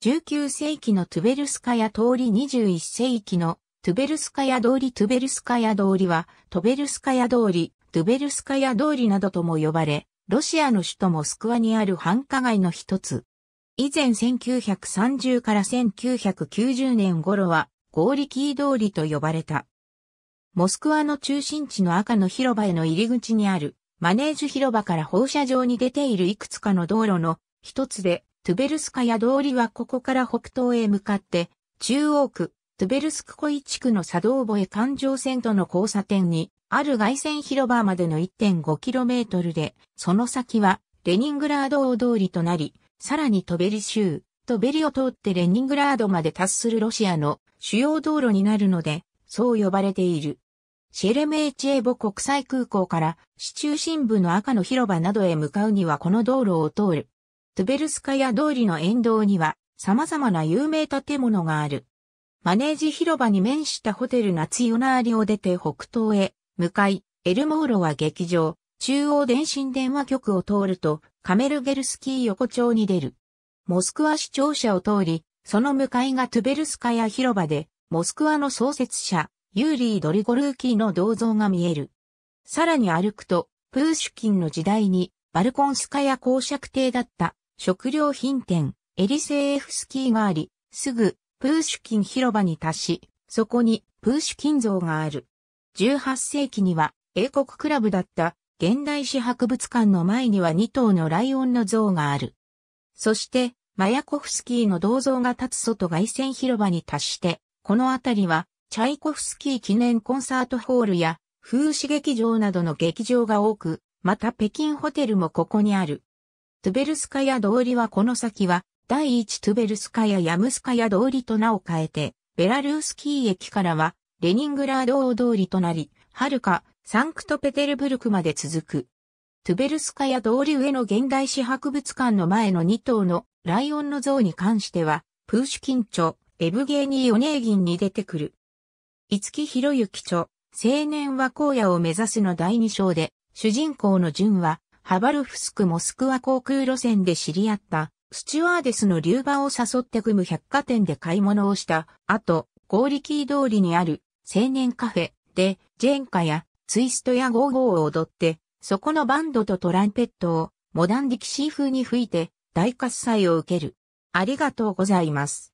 19世紀のトゥベルスカヤ通り21世紀のトゥベルスカヤ通りトゥベルスカヤ通りはトゥベルスカヤ通り、トゥベルスカヤ通りなどとも呼ばれ、ロシアの首都モスクワにある繁華街の一つ。以前1930から1990年頃はゴーリキー通りと呼ばれた。モスクワの中心地の赤の広場への入り口にあるマネージュ広場から放射状に出ているいくつかの道路の一つでトゥベルスカヤ通りはここから北東へ向かって、中央区、トゥベルスクコイ地区の佐道ボエ環状線との交差点に、ある外線広場までの 1.5km で、その先は、レニングラード大通りとなり、さらにトベリ州、トベリを通ってレニングラードまで達するロシアの主要道路になるので、そう呼ばれている。シェレメーチェーボ国際空港から市中心部の赤の広場などへ向かうにはこの道路を通るトゥベルスカヤ通りの沿道には様々な有名建物がある。マネージ広場に面したホテルナツヨナーリを出て北東へ向かい、エルモーロは劇場、中央電信電話局を通るとカメルゲルスキー横丁に出る。モスクワ市庁舎を通り、その向かいがトゥベルスカヤ広場で、モスクワの創設者、ユーリー・ドリゴルーキーの銅像が見える。さらに歩くと、プーシュキンの時代にバルコンスカヤ公爵邸だった食料品店、エリセーフスキーがあり、すぐ、プーシュキン広場に達し、そこに、プーシュキン像がある。18世紀には、英国クラブだった、現代史博物館の前には2頭のライオンの像がある。そして、マヤコフスキーの銅像が立つ外外線広場に達して、この辺りは、チャイコフスキー記念コンサートホールや、風刺劇場などの劇場が多く、また北京ホテルもここにある。トゥベルスカヤ通りはこの先は、第一トゥベルスカヤヤムスカヤ通りと名を変えて、ベラルースキー駅からは、レニングラード大通りとなり、はるか、サンクトペテルブルクまで続く。トゥベルスカヤ通り上の現代史博物館の前の2頭のライオンの像に関しては、プーシュキン著、エブゲーニー・オネーギンに出てくる。五木博之著、青年は荒野を目指すの第2章で、主人公の純は、ハバルフスク・モスクワ航空路線で知り合った、スチュワーデスの留馬を誘って組む百貨店で買い物をした、後、ゴーリキー通りにある青年カフェで、ジェンカやツイストやゴーゴーを踊って、そこのバンドとトランペットをモダンディキシー風に吹いて大喝采を受ける。ありがとうございます。